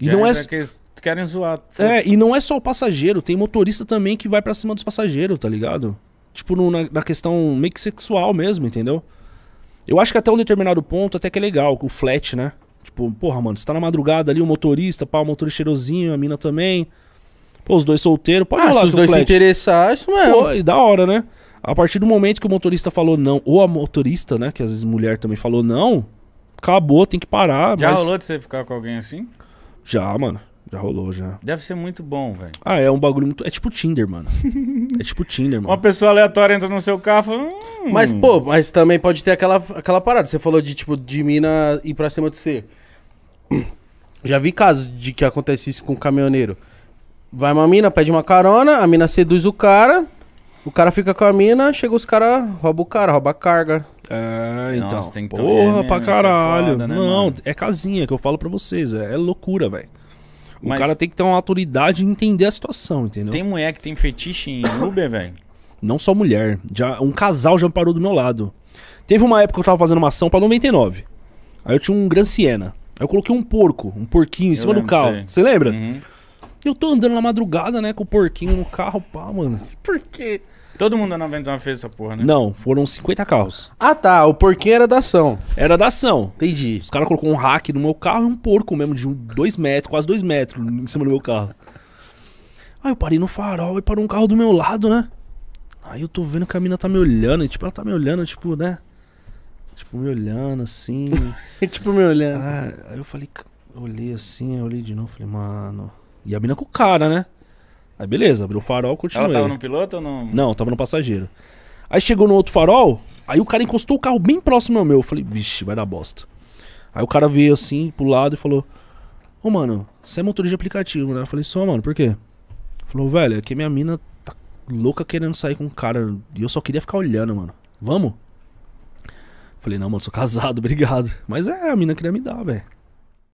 E, não é... Que eles querem zoar. É, e não é só o passageiro, tem motorista também que vai para cima dos passageiros, tá ligado? Tipo, no, na, na questão meio que sexual mesmo, entendeu? Eu acho que até um determinado ponto até que é legal, o flat, né? Tipo, porra, mano, você tá na madrugada ali, o motorista, pá, o motorista cheirosinho, a mina também. Pô, os dois solteiros, pode ah, rolar se os dois flat. se interessar, é isso mesmo. Foi, da hora, né? A partir do momento que o motorista falou não, ou a motorista, né, que às vezes mulher também falou não, acabou, tem que parar. Já mas... rolou de você ficar com alguém assim? Já, mano. Já rolou, já. Deve ser muito bom, velho. Ah, é um bagulho muito. É tipo Tinder, mano. é tipo Tinder, mano. Uma pessoa aleatória entra no seu carro e fala. Hum. Mas, pô, mas também pode ter aquela, aquela parada. Você falou de, tipo, de mina ir pra cima de você. Já vi casos de que acontece isso com um caminhoneiro. Vai uma mina, pede uma carona, a mina seduz o cara, o cara fica com a mina, chega os caras, rouba o cara, rouba a carga. É, então. Nossa, tem que porra, pra é caralho. É foda, né, não, mano? é casinha é que eu falo pra vocês. É, é loucura, velho. O Mas cara tem que ter uma autoridade e entender a situação, entendeu? Tem mulher que tem fetiche em Uber, velho? Não só mulher. Já, um casal já parou do meu lado. Teve uma época que eu tava fazendo uma ação pra 99. Aí eu tinha um Gran Siena. Aí eu coloquei um porco, um porquinho em eu cima lembro, do carro. Você lembra? Uhum. Eu tô andando na madrugada, né, com o porquinho no carro, pá, mano. Por quê? Todo mundo na 99 fez essa porra, né? Não, foram 50 carros. Ah, tá. O porquinho era da ação. Era da ação. Entendi. Os caras colocaram um hack no meu carro e um porco mesmo, de um, dois metros, quase dois metros, em cima do meu carro. Aí eu parei no farol e parou um carro do meu lado, né? Aí eu tô vendo que a mina tá me olhando, e tipo, ela tá me olhando, tipo, né? Tipo, me olhando assim. tipo, me olhando. Ah, aí eu falei, olhei assim, eu olhei de novo, falei, mano. E a mina com o cara, né? Aí beleza, abriu o farol, continuei. Ela tava no piloto ou não? Não, tava no passageiro. Aí chegou no outro farol, aí o cara encostou o carro bem próximo ao meu. Eu falei, vixe, vai dar bosta. Aí o cara veio assim pro lado e falou: Ô, oh, mano, você é motorista de aplicativo, né? Eu falei, só, mano, por quê? Falou, velho, é que minha mina tá louca querendo sair com um cara. E eu só queria ficar olhando, mano. Vamos? Falei, não, mano, sou casado, obrigado. Mas é, a mina queria me dar, velho.